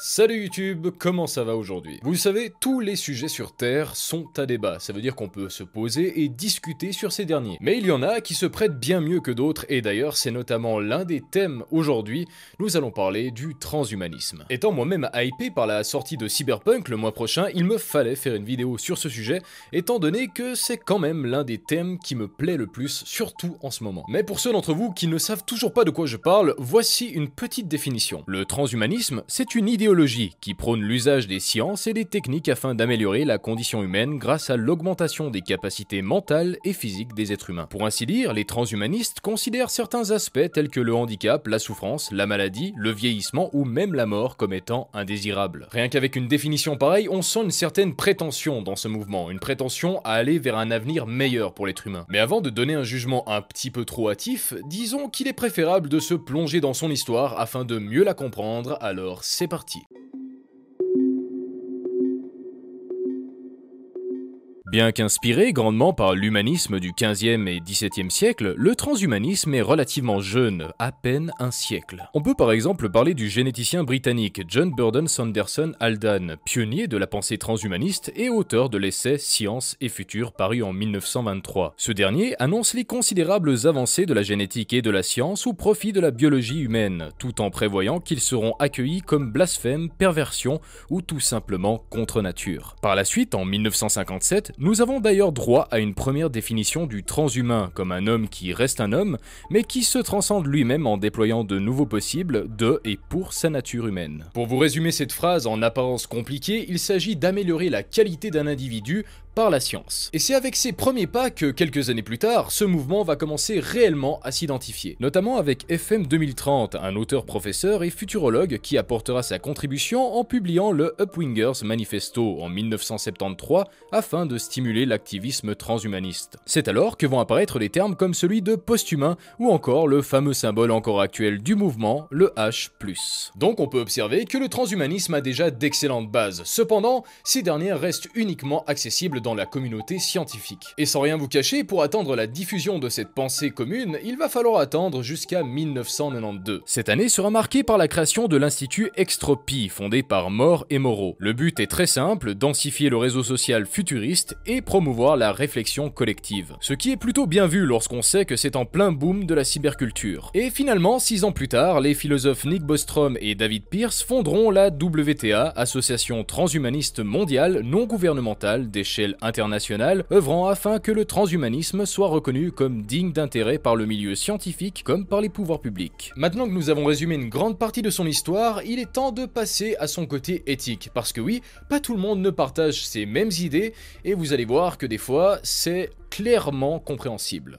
Salut YouTube, comment ça va aujourd'hui Vous savez, tous les sujets sur Terre sont à débat, ça veut dire qu'on peut se poser et discuter sur ces derniers. Mais il y en a qui se prêtent bien mieux que d'autres, et d'ailleurs c'est notamment l'un des thèmes aujourd'hui, nous allons parler du transhumanisme. Étant moi-même hypé par la sortie de Cyberpunk le mois prochain, il me fallait faire une vidéo sur ce sujet, étant donné que c'est quand même l'un des thèmes qui me plaît le plus, surtout en ce moment. Mais pour ceux d'entre vous qui ne savent toujours pas de quoi je parle, voici une petite définition. Le transhumanisme, c'est une idée qui prône l'usage des sciences et des techniques afin d'améliorer la condition humaine grâce à l'augmentation des capacités mentales et physiques des êtres humains. Pour ainsi dire, les transhumanistes considèrent certains aspects tels que le handicap, la souffrance, la maladie, le vieillissement ou même la mort comme étant indésirables. Rien qu'avec une définition pareille, on sent une certaine prétention dans ce mouvement, une prétention à aller vers un avenir meilleur pour l'être humain. Mais avant de donner un jugement un petit peu trop hâtif, disons qu'il est préférable de se plonger dans son histoire afin de mieux la comprendre, alors c'est parti. пути. Bien qu'inspiré grandement par l'humanisme du XVe et XVIIe siècle, le transhumanisme est relativement jeune, à peine un siècle. On peut par exemple parler du généticien britannique John Burden Sanderson Aldan, pionnier de la pensée transhumaniste et auteur de l'essai Science et Futur paru en 1923. Ce dernier annonce les considérables avancées de la génétique et de la science au profit de la biologie humaine, tout en prévoyant qu'ils seront accueillis comme blasphème, perversion ou tout simplement contre nature. Par la suite, en 1957, nous avons d'ailleurs droit à une première définition du transhumain comme un homme qui reste un homme, mais qui se transcende lui-même en déployant de nouveaux possibles de et pour sa nature humaine. Pour vous résumer cette phrase en apparence compliquée, il s'agit d'améliorer la qualité d'un individu la science. Et c'est avec ces premiers pas que, quelques années plus tard, ce mouvement va commencer réellement à s'identifier, notamment avec FM 2030, un auteur professeur et futurologue qui apportera sa contribution en publiant le Upwingers Manifesto en 1973 afin de stimuler l'activisme transhumaniste. C'est alors que vont apparaître des termes comme celui de post-humain ou encore le fameux symbole encore actuel du mouvement, le H+. Donc on peut observer que le transhumanisme a déjà d'excellentes bases, cependant, ces dernières restent uniquement accessibles dans dans la communauté scientifique. Et sans rien vous cacher, pour attendre la diffusion de cette pensée commune, il va falloir attendre jusqu'à 1992. Cette année sera marquée par la création de l'Institut Extropie, fondé par Mort et Moreau. Le but est très simple, densifier le réseau social futuriste et promouvoir la réflexion collective. Ce qui est plutôt bien vu lorsqu'on sait que c'est en plein boom de la cyberculture. Et finalement, six ans plus tard, les philosophes Nick Bostrom et David Peirce fonderont la WTA, Association transhumaniste mondiale non gouvernementale d'échelle International œuvrant afin que le transhumanisme soit reconnu comme digne d'intérêt par le milieu scientifique comme par les pouvoirs publics. Maintenant que nous avons résumé une grande partie de son histoire, il est temps de passer à son côté éthique, parce que oui, pas tout le monde ne partage ces mêmes idées, et vous allez voir que des fois, c'est clairement compréhensible.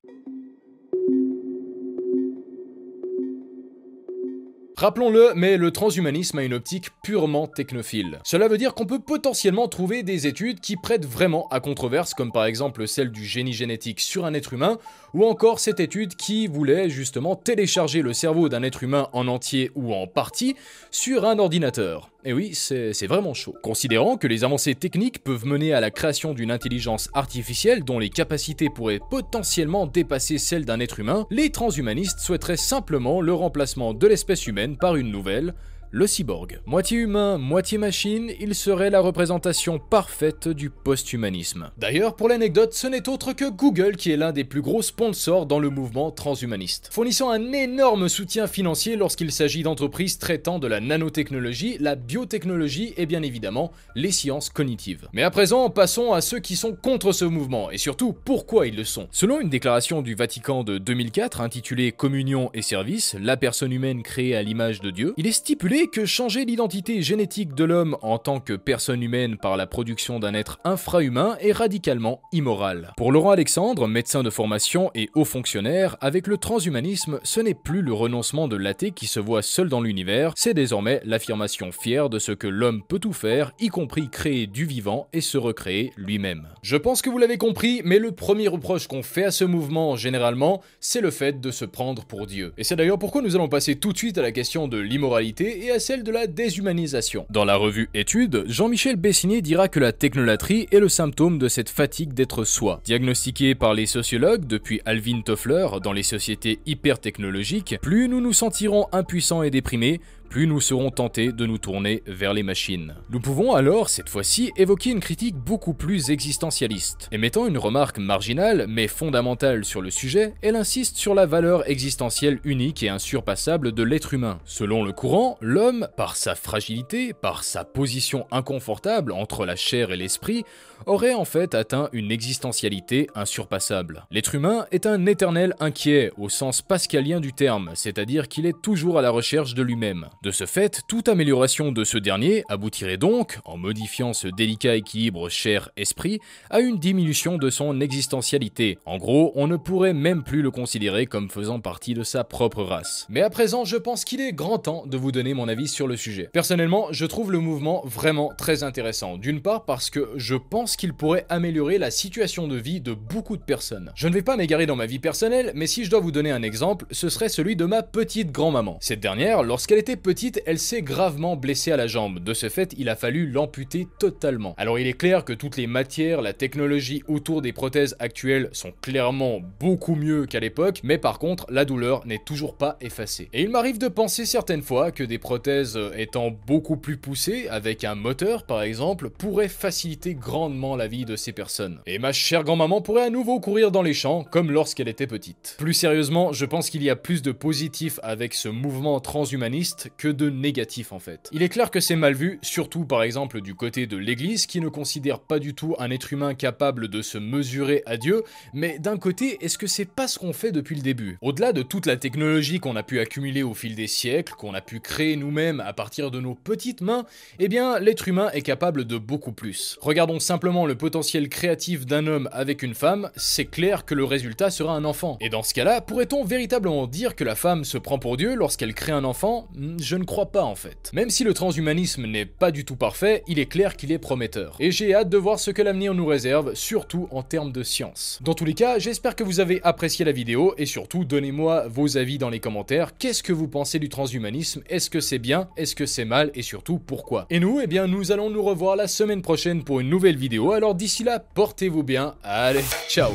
Rappelons-le, mais le transhumanisme a une optique purement technophile. Cela veut dire qu'on peut potentiellement trouver des études qui prêtent vraiment à controverse, comme par exemple celle du génie génétique sur un être humain, ou encore cette étude qui voulait justement télécharger le cerveau d'un être humain en entier ou en partie sur un ordinateur. Et oui, c'est vraiment chaud. Considérant que les avancées techniques peuvent mener à la création d'une intelligence artificielle dont les capacités pourraient potentiellement dépasser celles d'un être humain, les transhumanistes souhaiteraient simplement le remplacement de l'espèce humaine par une nouvelle, le cyborg. Moitié humain, moitié machine, il serait la représentation parfaite du post-humanisme. D'ailleurs, pour l'anecdote, ce n'est autre que Google qui est l'un des plus gros sponsors dans le mouvement transhumaniste, fournissant un énorme soutien financier lorsqu'il s'agit d'entreprises traitant de la nanotechnologie, la biotechnologie et bien évidemment les sciences cognitives. Mais à présent, passons à ceux qui sont contre ce mouvement et surtout pourquoi ils le sont. Selon une déclaration du Vatican de 2004 intitulée Communion et service, la personne humaine créée à l'image de Dieu, il est stipulé que changer l'identité génétique de l'homme en tant que personne humaine par la production d'un être infrahumain est radicalement immoral. Pour Laurent Alexandre, médecin de formation et haut fonctionnaire, avec le transhumanisme, ce n'est plus le renoncement de l'athée qui se voit seul dans l'univers, c'est désormais l'affirmation fière de ce que l'homme peut tout faire, y compris créer du vivant et se recréer lui-même. Je pense que vous l'avez compris, mais le premier reproche qu'on fait à ce mouvement, généralement, c'est le fait de se prendre pour Dieu. Et c'est d'ailleurs pourquoi nous allons passer tout de suite à la question de l'immoralité et à celle de la déshumanisation. Dans la revue Études, Jean-Michel bessiné dira que la technolatrie est le symptôme de cette fatigue d'être soi. Diagnostiquée par les sociologues depuis Alvin Toffler dans les sociétés hyper technologiques, plus nous nous sentirons impuissants et déprimés, plus nous serons tentés de nous tourner vers les machines. Nous pouvons alors, cette fois-ci, évoquer une critique beaucoup plus existentialiste. Émettant une remarque marginale, mais fondamentale sur le sujet, elle insiste sur la valeur existentielle unique et insurpassable de l'être humain. Selon le courant, l'homme, par sa fragilité, par sa position inconfortable entre la chair et l'esprit, aurait en fait atteint une existentialité insurpassable. L'être humain est un éternel inquiet, au sens pascalien du terme, c'est-à-dire qu'il est toujours à la recherche de lui-même. De ce fait, toute amélioration de ce dernier aboutirait donc, en modifiant ce délicat équilibre chair-esprit, à une diminution de son existentialité. En gros, on ne pourrait même plus le considérer comme faisant partie de sa propre race. Mais à présent, je pense qu'il est grand temps de vous donner mon avis sur le sujet. Personnellement, je trouve le mouvement vraiment très intéressant. D'une part parce que je pense qu'il pourrait améliorer la situation de vie de beaucoup de personnes. Je ne vais pas m'égarer dans ma vie personnelle, mais si je dois vous donner un exemple, ce serait celui de ma petite grand-maman. Cette dernière, lorsqu'elle était petite, elle s'est gravement blessée à la jambe. De ce fait, il a fallu l'amputer totalement. Alors il est clair que toutes les matières, la technologie autour des prothèses actuelles sont clairement beaucoup mieux qu'à l'époque, mais par contre, la douleur n'est toujours pas effacée. Et il m'arrive de penser certaines fois que des prothèses euh, étant beaucoup plus poussées, avec un moteur par exemple, pourraient faciliter grandement la vie de ces personnes. Et ma chère grand-maman pourrait à nouveau courir dans les champs, comme lorsqu'elle était petite. Plus sérieusement, je pense qu'il y a plus de positif avec ce mouvement transhumaniste que de négatif en fait. Il est clair que c'est mal vu, surtout par exemple du côté de l'Église qui ne considère pas du tout un être humain capable de se mesurer à Dieu, mais d'un côté, est-ce que c'est pas ce qu'on fait depuis le début Au-delà de toute la technologie qu'on a pu accumuler au fil des siècles, qu'on a pu créer nous-mêmes à partir de nos petites mains, eh bien l'être humain est capable de beaucoup plus. Regardons simplement le potentiel créatif d'un homme avec une femme, c'est clair que le résultat sera un enfant. Et dans ce cas-là, pourrait-on véritablement dire que la femme se prend pour Dieu lorsqu'elle crée un enfant hmm, je ne crois pas en fait. Même si le transhumanisme n'est pas du tout parfait, il est clair qu'il est prometteur. Et j'ai hâte de voir ce que l'avenir nous réserve, surtout en termes de science. Dans tous les cas, j'espère que vous avez apprécié la vidéo et surtout donnez-moi vos avis dans les commentaires. Qu'est-ce que vous pensez du transhumanisme Est-ce que c'est bien Est-ce que c'est mal Et surtout pourquoi Et nous, eh bien nous allons nous revoir la semaine prochaine pour une nouvelle vidéo. Alors d'ici là, portez-vous bien. Allez, ciao